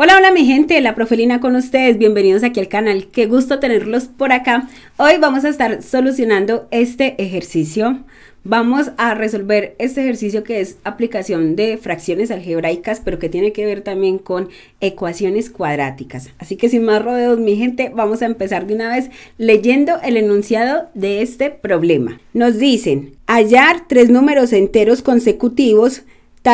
Hola, hola mi gente, la profelina con ustedes, bienvenidos aquí al canal, qué gusto tenerlos por acá. Hoy vamos a estar solucionando este ejercicio, vamos a resolver este ejercicio que es aplicación de fracciones algebraicas, pero que tiene que ver también con ecuaciones cuadráticas. Así que sin más rodeos mi gente, vamos a empezar de una vez leyendo el enunciado de este problema. Nos dicen, hallar tres números enteros consecutivos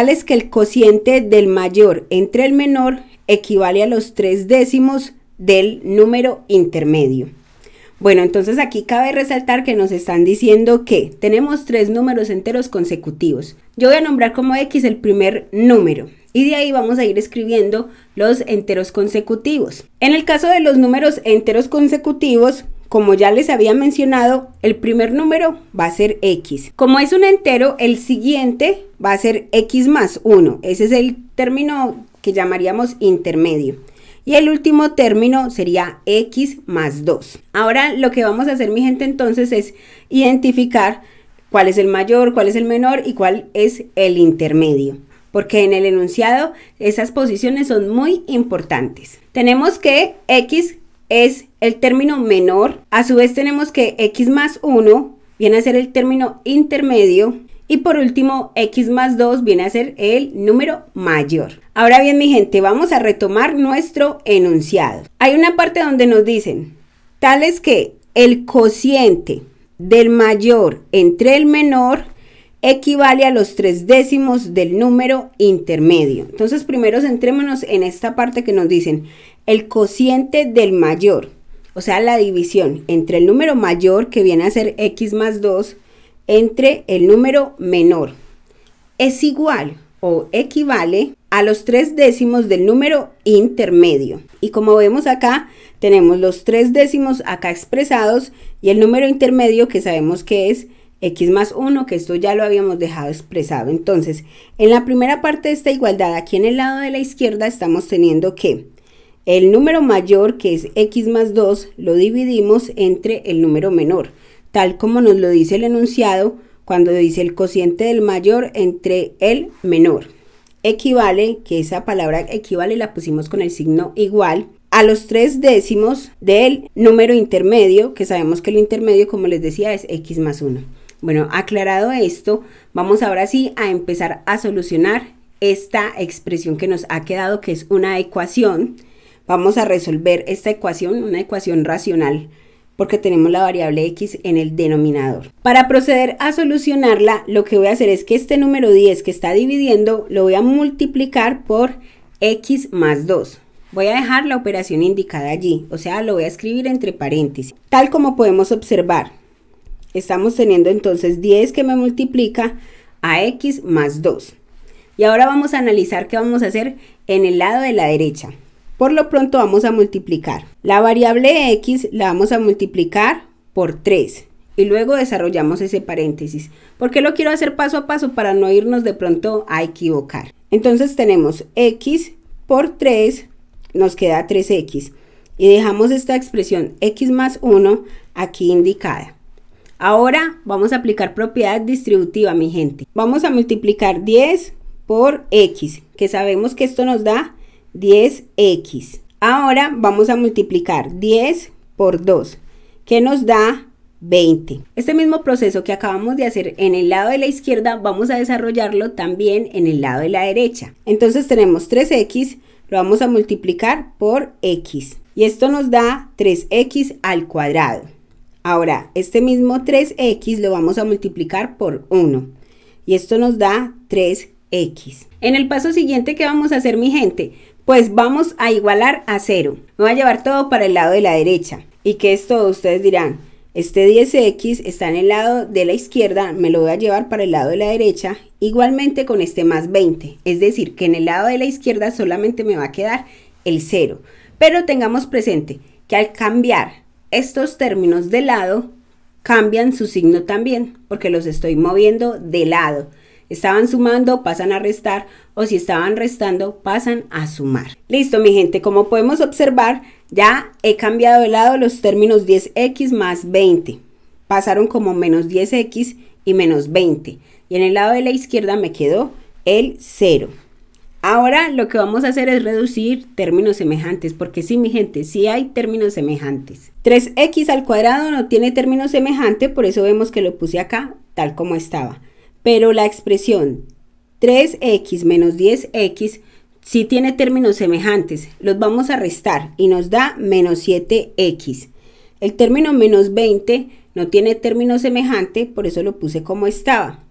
es que el cociente del mayor entre el menor equivale a los tres décimos del número intermedio. Bueno, entonces aquí cabe resaltar que nos están diciendo que tenemos tres números enteros consecutivos. Yo voy a nombrar como X el primer número y de ahí vamos a ir escribiendo los enteros consecutivos. En el caso de los números enteros consecutivos, como ya les había mencionado, el primer número va a ser x. Como es un entero, el siguiente va a ser x más 1. Ese es el término que llamaríamos intermedio. Y el último término sería x más 2. Ahora lo que vamos a hacer, mi gente, entonces es identificar cuál es el mayor, cuál es el menor y cuál es el intermedio. Porque en el enunciado esas posiciones son muy importantes. Tenemos que x es el término menor. A su vez tenemos que x más 1 viene a ser el término intermedio. Y por último, x más 2 viene a ser el número mayor. Ahora bien, mi gente, vamos a retomar nuestro enunciado. Hay una parte donde nos dicen, tal es que el cociente del mayor entre el menor equivale a los tres décimos del número intermedio. Entonces, primero centrémonos en esta parte que nos dicen, el cociente del mayor o sea, la división entre el número mayor, que viene a ser x más 2, entre el número menor, es igual o equivale a los tres décimos del número intermedio. Y como vemos acá, tenemos los tres décimos acá expresados y el número intermedio que sabemos que es x más 1, que esto ya lo habíamos dejado expresado. Entonces, en la primera parte de esta igualdad, aquí en el lado de la izquierda, estamos teniendo que el número mayor, que es x más 2, lo dividimos entre el número menor, tal como nos lo dice el enunciado cuando dice el cociente del mayor entre el menor. Equivale, que esa palabra equivale la pusimos con el signo igual, a los tres décimos del número intermedio, que sabemos que el intermedio, como les decía, es x más 1. Bueno, aclarado esto, vamos ahora sí a empezar a solucionar esta expresión que nos ha quedado, que es una ecuación Vamos a resolver esta ecuación, una ecuación racional, porque tenemos la variable x en el denominador. Para proceder a solucionarla, lo que voy a hacer es que este número 10 que está dividiendo lo voy a multiplicar por x más 2. Voy a dejar la operación indicada allí, o sea, lo voy a escribir entre paréntesis. Tal como podemos observar, estamos teniendo entonces 10 que me multiplica a x más 2. Y ahora vamos a analizar qué vamos a hacer en el lado de la derecha. Por lo pronto vamos a multiplicar. La variable x la vamos a multiplicar por 3 y luego desarrollamos ese paréntesis. porque lo quiero hacer paso a paso para no irnos de pronto a equivocar? Entonces tenemos x por 3 nos queda 3x y dejamos esta expresión x más 1 aquí indicada. Ahora vamos a aplicar propiedad distributiva, mi gente. Vamos a multiplicar 10 por x, que sabemos que esto nos da 10x. Ahora vamos a multiplicar 10 por 2, que nos da 20. Este mismo proceso que acabamos de hacer en el lado de la izquierda, vamos a desarrollarlo también en el lado de la derecha. Entonces tenemos 3x, lo vamos a multiplicar por x. Y esto nos da 3x al cuadrado. Ahora, este mismo 3x lo vamos a multiplicar por 1. Y esto nos da 3x. En el paso siguiente, ¿qué vamos a hacer, mi gente? pues vamos a igualar a 0. Me voy a llevar todo para el lado de la derecha. ¿Y qué es todo? Ustedes dirán, este 10x está en el lado de la izquierda, me lo voy a llevar para el lado de la derecha, igualmente con este más 20. Es decir, que en el lado de la izquierda solamente me va a quedar el 0. Pero tengamos presente que al cambiar estos términos de lado, cambian su signo también, porque los estoy moviendo de lado estaban sumando, pasan a restar, o si estaban restando, pasan a sumar. Listo, mi gente, como podemos observar, ya he cambiado de lado los términos 10x más 20. Pasaron como menos 10x y menos 20. Y en el lado de la izquierda me quedó el 0. Ahora lo que vamos a hacer es reducir términos semejantes, porque sí, mi gente, sí hay términos semejantes. 3x al cuadrado no tiene término semejante, por eso vemos que lo puse acá tal como estaba pero la expresión 3x menos 10x sí tiene términos semejantes, los vamos a restar y nos da menos 7x. El término menos 20 no tiene término semejante, por eso lo puse como estaba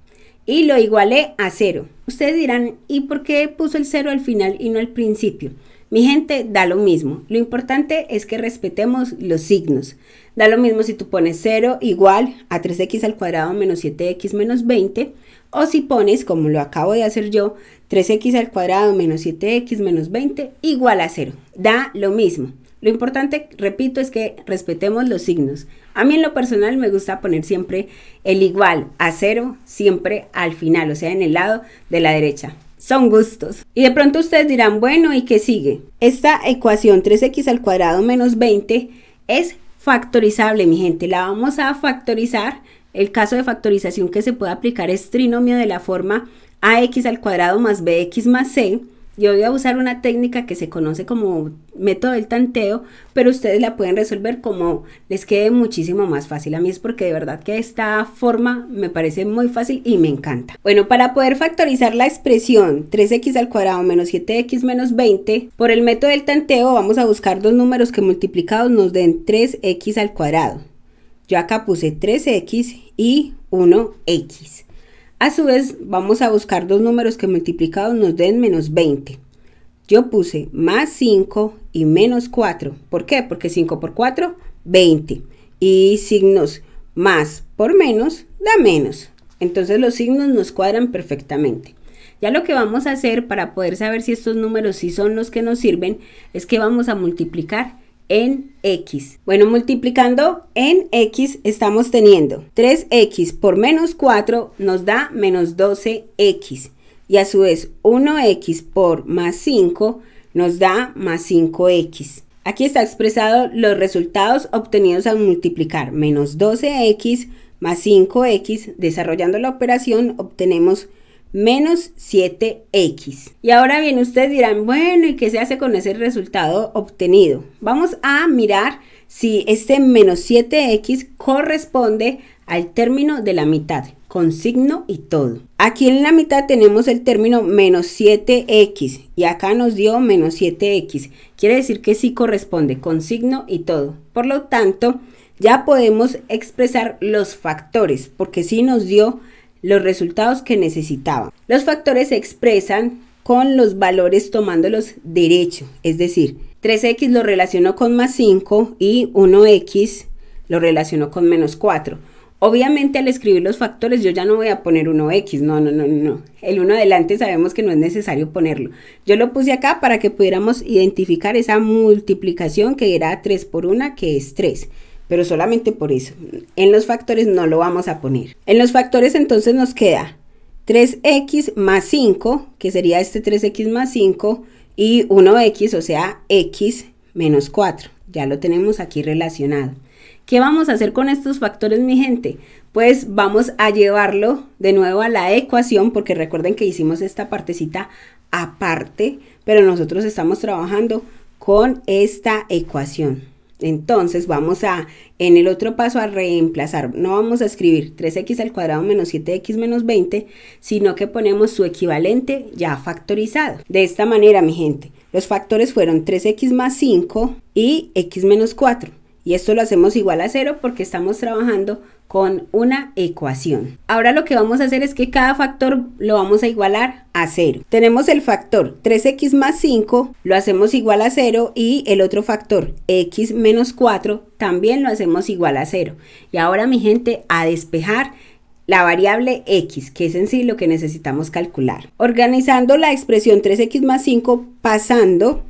y lo igualé a 0. Ustedes dirán, ¿y por qué puso el 0 al final y no al principio? Mi gente, da lo mismo. Lo importante es que respetemos los signos. Da lo mismo si tú pones 0 igual a 3x al cuadrado menos 7x menos 20 o si pones, como lo acabo de hacer yo, 3x al cuadrado menos 7x menos 20 igual a 0. Da lo mismo. Lo importante, repito, es que respetemos los signos. A mí en lo personal me gusta poner siempre el igual a cero, siempre al final, o sea, en el lado de la derecha. Son gustos. Y de pronto ustedes dirán, bueno, ¿y qué sigue? Esta ecuación 3x al cuadrado menos 20 es factorizable, mi gente. La vamos a factorizar. El caso de factorización que se puede aplicar es trinomio de la forma ax al cuadrado más bx más c yo voy a usar una técnica que se conoce como método del tanteo, pero ustedes la pueden resolver como les quede muchísimo más fácil. A mí es porque de verdad que esta forma me parece muy fácil y me encanta. Bueno, para poder factorizar la expresión 3x al cuadrado menos 7x menos 20, por el método del tanteo vamos a buscar dos números que multiplicados nos den 3x al cuadrado. Yo acá puse 3x y 1x. A su vez, vamos a buscar dos números que multiplicados nos den menos 20. Yo puse más 5 y menos 4. ¿Por qué? Porque 5 por 4, 20. Y signos más por menos da menos. Entonces los signos nos cuadran perfectamente. Ya lo que vamos a hacer para poder saber si estos números sí son los que nos sirven es que vamos a multiplicar en x. Bueno, multiplicando en x estamos teniendo 3x por menos 4 nos da menos 12x. Y a su vez 1x por más 5 nos da más 5x. Aquí está expresado los resultados obtenidos al multiplicar menos 12x más 5x. Desarrollando la operación obtenemos menos 7x. Y ahora bien, ustedes dirán, bueno, ¿y qué se hace con ese resultado obtenido? Vamos a mirar si este menos 7x corresponde al término de la mitad, con signo y todo. Aquí en la mitad tenemos el término menos 7x y acá nos dio menos 7x. Quiere decir que sí corresponde con signo y todo. Por lo tanto, ya podemos expresar los factores porque sí nos dio los resultados que necesitaba. Los factores se expresan con los valores tomándolos derecho, es decir, 3x lo relacionó con más 5 y 1x lo relaciono con menos 4. Obviamente al escribir los factores yo ya no voy a poner 1x, no, no, no, no. El 1 adelante sabemos que no es necesario ponerlo. Yo lo puse acá para que pudiéramos identificar esa multiplicación que era 3 por 1, que es 3 pero solamente por eso. En los factores no lo vamos a poner. En los factores entonces nos queda 3x más 5, que sería este 3x más 5, y 1x, o sea, x menos 4. Ya lo tenemos aquí relacionado. ¿Qué vamos a hacer con estos factores, mi gente? Pues vamos a llevarlo de nuevo a la ecuación, porque recuerden que hicimos esta partecita aparte, pero nosotros estamos trabajando con esta ecuación. Entonces vamos a, en el otro paso, a reemplazar. No vamos a escribir 3x al cuadrado menos 7x menos 20, sino que ponemos su equivalente ya factorizado. De esta manera, mi gente, los factores fueron 3x más 5 y x menos 4. Y esto lo hacemos igual a cero porque estamos trabajando con una ecuación. Ahora lo que vamos a hacer es que cada factor lo vamos a igualar a cero. Tenemos el factor 3x más 5, lo hacemos igual a 0. y el otro factor x menos 4 también lo hacemos igual a cero. Y ahora mi gente a despejar la variable x, que es en sí lo que necesitamos calcular. Organizando la expresión 3x más 5 pasando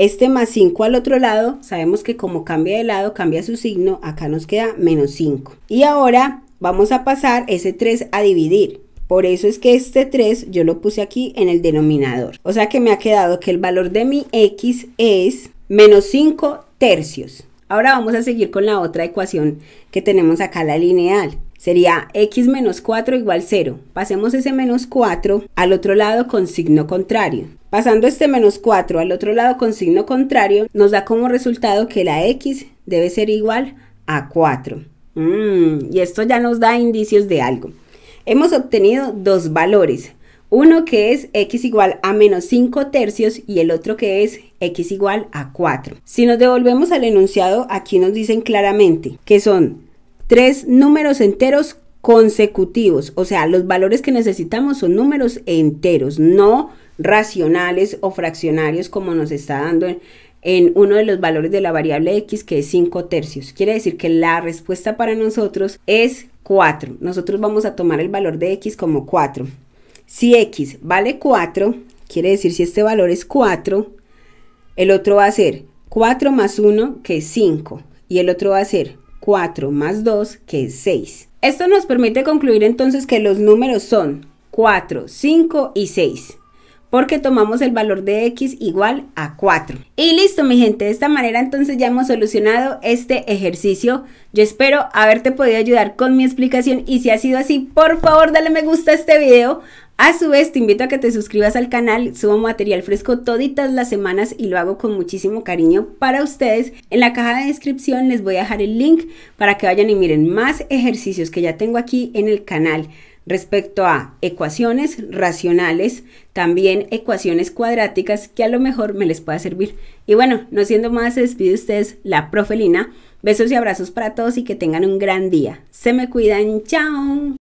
este más 5 al otro lado, sabemos que como cambia de lado, cambia su signo, acá nos queda menos 5. Y ahora vamos a pasar ese 3 a dividir. Por eso es que este 3 yo lo puse aquí en el denominador. O sea que me ha quedado que el valor de mi x es menos 5 tercios. Ahora vamos a seguir con la otra ecuación que tenemos acá, la lineal sería x menos 4 igual 0. Pasemos ese menos 4 al otro lado con signo contrario. Pasando este menos 4 al otro lado con signo contrario, nos da como resultado que la x debe ser igual a 4. Mm, y esto ya nos da indicios de algo. Hemos obtenido dos valores. Uno que es x igual a menos 5 tercios y el otro que es x igual a 4. Si nos devolvemos al enunciado, aquí nos dicen claramente que son tres números enteros consecutivos. O sea, los valores que necesitamos son números enteros, no racionales o fraccionarios como nos está dando en, uno de los valores de la variable x que es 5 tercios. Quiere decir que la respuesta para nosotros es 4. Nosotros vamos a tomar el valor de x como 4. Si x vale 4, quiere decir si este valor es 4, el otro va a ser 4 más 1 que es 5 y el otro va a ser 4 más 2, que es 6. Esto nos permite concluir entonces que los números son 4, 5 y 6 porque tomamos el valor de x igual a 4. Y listo mi gente, de esta manera entonces ya hemos solucionado este ejercicio. Yo espero haberte podido ayudar con mi explicación y si ha sido así, por favor dale me gusta a este video. A su vez, te invito a que te suscribas al canal, subo material fresco toditas las semanas y lo hago con muchísimo cariño para ustedes. En la caja de descripción les voy a dejar el link para que vayan y miren más ejercicios que ya tengo aquí en el canal respecto a ecuaciones racionales, también ecuaciones cuadráticas que a lo mejor me les pueda servir. Y bueno, no siendo más, se despide ustedes la profelina. Besos y abrazos para todos y que tengan un gran día. Se me cuidan, chao.